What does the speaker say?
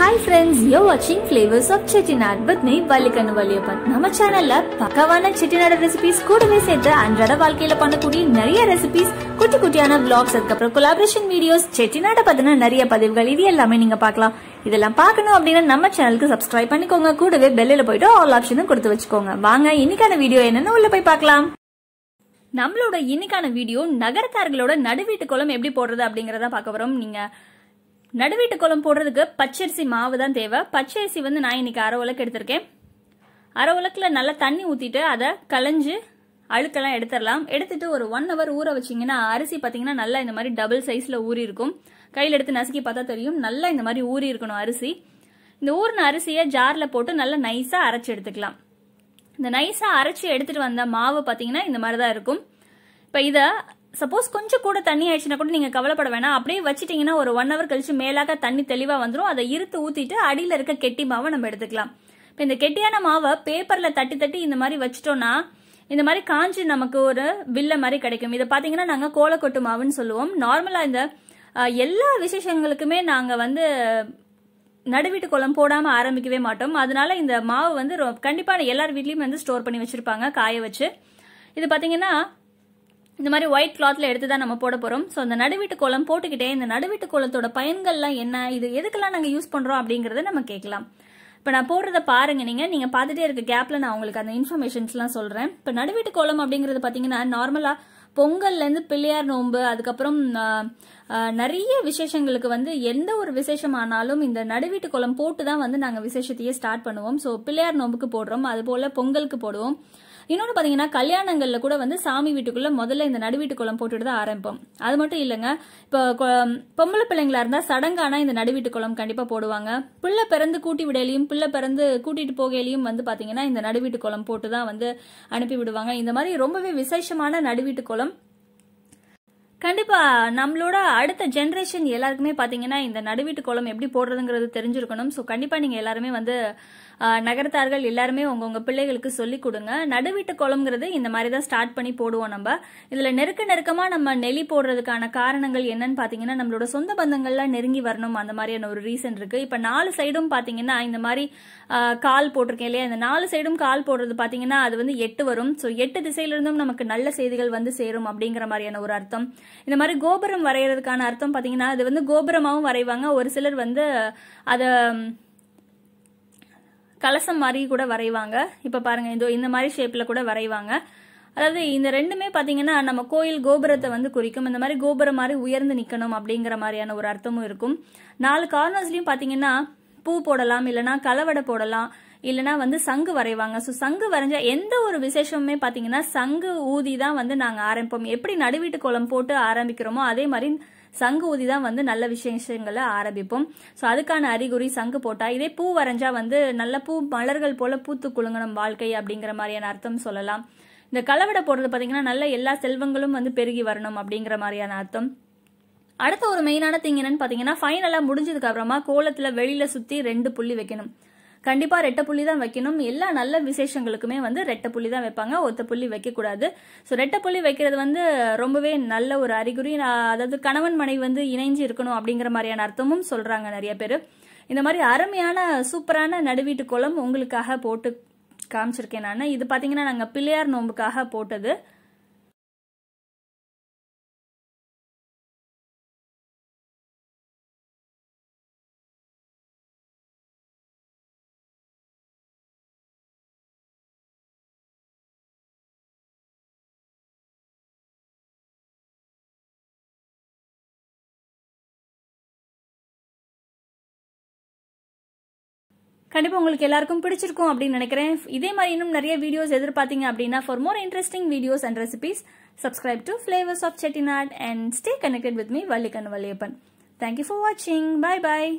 hi friends you're வாட்சிங் flavours of Chettinad with me Vallikannu Valliappan நம்ம சேனல்ல பக்கவான செட்டிநாடு ரெசிபிஸ் கூடவே சேர்த்து அன்றாட வாழ்க்கையில பண்ணக்கூடிய நிறைய ரெசிபிஸ் குட்டி குட்டியான பிளாக்ஸ் அதுக்கப்புறம் கொலாபரேஷன் வீடியோஸ் செட்டிநாட பத்தின நிறைய பதிவுகள் இது எல்லாமே நீங்க பார்க்கலாம் இதெல்லாம் பார்க்கணும் அப்படின்னா நம்ம சேனலுக்கு சப்ஸ்கிரைப் பண்ணிக்கோங்க கூடவே பெல்லில போயிட்டு ஆல் ஆப்ஷனும் கொடுத்து வச்சுக்கோங்க வாங்க இன்னைக்கான வீடியோ என்னன்னு உள்ள போய் பார்க்கலாம் நம்மளோட இன்னைக்கான வீடியோ நகரக்காரர்களோட நடுவீட்டு குளம் எப்படி போடுறது அப்படிங்கறத பார்க்க வரோம் நீங்க நடுவீட்டு குளம் போடுறதுக்கு பச்சரிசி மாவு தான் தேவை பச்சரிசி வந்து நான் இன்னைக்கு அரை உலக்கு எடுத்திருக்கேன் அரை உலக்கில் நல்லா தண்ணி ஊற்றிட்டு அதை கலைஞ்சு அழுக்கெல்லாம் எடுத்துடலாம் எடுத்துட்டு ஒரு ஒன் ஹவர் ஊற வச்சிங்கன்னா அரிசி பார்த்தீங்கன்னா நல்லா இந்த மாதிரி டபுள் சைஸில் ஊறி இருக்கும் கையில் எடுத்து நசுக்கி பார்த்தா தெரியும் நல்லா இந்த மாதிரி ஊறி இருக்கணும் அரிசி இந்த ஊறின அரிசியை ஜாரில் போட்டு நல்லா நைஸாக அரைச்சி எடுத்துக்கலாம் இந்த நைஸாக அரைச்சி எடுத்துகிட்டு வந்த மாவு பார்த்தீங்கன்னா இந்த மாதிரி தான் இருக்கும் இப்போ இதை சப்போஸ் கொஞ்சம் கூட தண்ணி ஆயிடுச்சுன்னா கூட நீங்கள் கவலைப்பட வேணாம் அப்படியே வச்சிட்டிங்கன்னா ஒரு ஒன் ஹவர் கழிச்சு மேலாக தண்ணி தெளிவாக வந்துடும் அதை இருத்து ஊற்றிட்டு அடியில் இருக்க கெட்டி மாவை நம்ம எடுத்துக்கலாம் இப்போ இந்த கெட்டியான மாவை பேப்பரில் தட்டி தட்டி இந்த மாதிரி வச்சிட்டோம்னா இந்த மாதிரி காஞ்சி நமக்கு ஒரு வில்ல மாதிரி கிடைக்கும் இதை பாத்தீங்கன்னா நாங்கள் கோலக்கொட்டு மாவுன்னு சொல்லுவோம் நார்மலாக இந்த எல்லா விசேஷங்களுக்குமே நாங்கள் வந்து நடுவீட்டு குளம் போடாமல் ஆரம்பிக்கவே மாட்டோம் அதனால இந்த மாவு வந்து கண்டிப்பாக எல்லார் வீட்லேயும் வந்து ஸ்டோர் பண்ணி வச்சுருப்பாங்க காய வச்சு இது பாத்தீங்கன்னா இந்த மாதிரி ஒயிட் கிளாத்ல எடுத்து தான் நம்ம போட போகிறோம் ஸோ அந்த நடுவீட்டு கோலம் போட்டுக்கிட்டே இந்த நடுவீட்டு கோலத்தோட பயன்கள்லாம் என்ன இது எதுக்கெல்லாம் நாங்கள் யூஸ் பண்ணுறோம் அப்படிங்கிறத நம்ம கேட்கலாம் இப்போ நான் போடுறத பாருங்க நீங்கள் நீங்கள் பார்த்துட்டே இருக்க கேப்பில் நான் உங்களுக்கு அந்த இன்ஃபர்மேஷன்ஸ்லாம் சொல்கிறேன் இப்போ நடுவீட்டு கோலம் அப்படிங்கிறது பாத்தீங்கன்னா நார்மலாக பொங்கல்லேருந்து பிள்ளையார் நோன்பு அதுக்கப்புறம் நிறைய விசேஷங்களுக்கு வந்து எந்த ஒரு விசேஷம் ஆனாலும் இந்த நடுவீட்டு குளம் போட்டு தான் வந்து நாங்கள் விசேஷத்தையே ஸ்டார்ட் பண்ணுவோம் ஸோ பிள்ளையார் நோம்புக்கு போடுறோம் போல் பொங்கலுக்கு போடுவோம் இன்னொன்று பார்த்தீங்கன்னா கல்யாணங்களில் கூட வந்து சாமி வீட்டுக்குள்ளே முதல்ல இந்த நடுவீட்டு குளம் போட்டுட்டு தான் ஆரம்பிப்போம் அது மட்டும் இல்லைங்க இப்போ பொம்பளை பிள்ளைங்களா இருந்தால் சடங்கானா இந்த நடுவீட்டு குளம் கண்டிப்பாக போடுவாங்க பிள்ளை பிறந்து கூட்டி விடையிலையும் பிள்ளை பிறந்து கூட்டிட்டு போகையிலையும் வந்து பார்த்தீங்கன்னா இந்த நடுவீட்டு குளம் போட்டு தான் வந்து அனுப்பி விடுவாங்க இந்த மாதிரி ரொம்பவே விசேஷமான நடுவீட்டு குளம் கண்டிப்பாக நம்மளோட அடுத்த ஜென்ரேஷன் எல்லாருக்குமே பார்த்தீங்கன்னா இந்த நடுவீட்டு கோலம் எப்படி போடுறதுங்கிறது தெரிஞ்சிருக்கணும் ஸோ கண்டிப்பாக நீங்கள் எல்லாருமே வந்து நகரத்தார்கள் எல்லாருமே உங்க பிள்ளைகளுக்கு சொல்லிக் கொடுங்க நடுவீட்டு குளம்ங்கிறது இந்த மாதிரி தான் ஸ்டார்ட் பண்ணி போடுவோம் நம்ம இதில் நெருக்க நெருக்கமாக நம்ம நெலி போடுறதுக்கான காரணங்கள் என்னன்னு பார்த்தீங்கன்னா நம்மளோட சொந்த பந்தங்கள்லாம் நெருங்கி வரணும் அந்த மாதிரியான ஒரு ரீசன் இருக்கு இப்போ நாலு சைடும் பார்த்தீங்கன்னா இந்த மாதிரி கால் போட்டிருக்கேன் இல்லையா இந்த நாலு சைடும் கால் போடுறது பார்த்தீங்கன்னா அது வந்து எட்டு வரும் ஸோ எட்டு திசையிலிருந்தும் நமக்கு நல்ல செய்திகள் வந்து சேரும் அப்படிங்கிற மாதிரியான ஒரு அர்த்தம் இந்த மாதிரி கோபுரம் வரைகிறதுக்கான அர்த்தம் பார்த்தீங்கன்னா அது வந்து கோபுரமாகவும் வரைவாங்க ஒரு சிலர் வந்து அதை கலசம் மாதிரி கூட வரைவாங்க இப்போ பாருங்க இதோ இந்த மாதிரி ஷேப்பில் கூட வரைவாங்க அதாவது இந்த ரெண்டுமே பார்த்தீங்கன்னா நம்ம கோயில் கோபுரத்தை வந்து குறிக்கும் இந்த மாதிரி கோபுரம் மாதிரி உயர்ந்து நிற்கணும் அப்படிங்கிற மாதிரியான ஒரு அர்த்தமும் இருக்கும் நாலு கார்னர்ஸ்லையும் பார்த்தீங்கன்னா பூ போடலாம் இல்லைனா கலவடை போடலாம் இல்லைனா வந்து சங்கு வரைவாங்க ஸோ சங்கு வரைஞ்ச எந்த ஒரு விசேஷமுமே பார்த்தீங்கன்னா சங்கு ஊதி தான் வந்து நாங்கள் ஆரம்பிப்போம் எப்படி நடுவீட்டு கோலம் போட்டு ஆரம்பிக்கிறோமோ அதே மாதிரி சங்கு ஊதி தான் வந்து நல்ல விசேஷங்களை ஆரம்பிப்போம் ஸோ அதுக்கான அறிகுறி சங்கு போட்டால் இதே பூ வரைஞ்சா வந்து நல்ல பூ மலர்கள் போல பூத்து குலுங்கணும் வாழ்க்கை அப்படிங்கிற மாதிரியான அர்த்தம் சொல்லலாம் இந்த கலவடை போடுறது பார்த்தீங்கன்னா நல்ல எல்லா செல்வங்களும் வந்து பெருகி வரணும் அப்படிங்கிற மாதிரியான அர்த்தம் அடுத்த ஒரு மெயினான திங் என்னன்னு பார்த்தீங்கன்னா ஃபைனலாக முடிஞ்சதுக்கு அப்புறமா கோலத்தில் வெளியில் சுற்றி ரெண்டு புள்ளி வைக்கணும் கண்டிப்பாக ரெட்டை புள்ளி தான் வைக்கணும் எல்லா நல்ல விசேஷங்களுக்குமே வந்து ரெட்டை புள்ளி தான் வைப்பாங்க ஒத்த புள்ளி வைக்கக்கூடாது ஸோ ரெட்டை புள்ளி வைக்கிறது வந்து ரொம்பவே நல்ல ஒரு அறிகுறி அதாவது கணவன் மனைவி வந்து இணைஞ்சு இருக்கணும் அப்படிங்கிற மாதிரியான அர்த்தமும் சொல்கிறாங்க நிறைய பேர் இந்த மாதிரி அருமையான சூப்பரான நடுவீட்டு குளம் உங்களுக்காக போட்டு காமிச்சிருக்கேன் நான் இது பார்த்தீங்கன்னா நாங்கள் பிள்ளையார் நோம்புக்காக போட்டது கண்டிப்பாக உங்களுக்கு எல்லாருக்கும் பிடிச்சிருக்கும் அப்படின்னு நினைக்கிறேன் இதே மாதிரி இன்னும் நிறைய வீடியோஸ் எதிர்பார்த்தீங்க அப்படின்னா for more interesting videos and recipes subscribe to flavours of Chettinad and stay connected with me Vallikan Valliappan thank you for வாட்சிங் பாய் பாய்